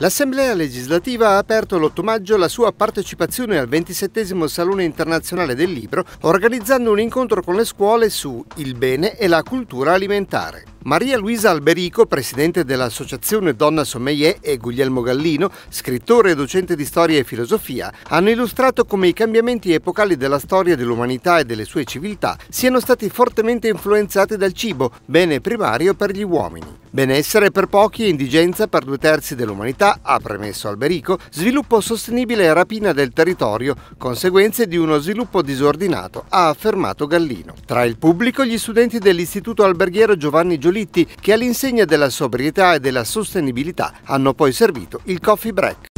L'Assemblea legislativa ha aperto l'8 maggio la sua partecipazione al 27 Salone internazionale del libro, organizzando un incontro con le scuole su il bene e la cultura alimentare. Maria Luisa Alberico, presidente dell'associazione Donna Sommelier e Guglielmo Gallino, scrittore e docente di storia e filosofia, hanno illustrato come i cambiamenti epocali della storia dell'umanità e delle sue civiltà siano stati fortemente influenzati dal cibo, bene primario per gli uomini. Benessere per pochi e indigenza per due terzi dell'umanità, ha premesso Alberico, sviluppo sostenibile e rapina del territorio, conseguenze di uno sviluppo disordinato, ha affermato Gallino. Tra il pubblico gli studenti dell'Istituto Alberghiero Giovanni Giolitti, che all'insegna della sobrietà e della sostenibilità hanno poi servito il coffee break.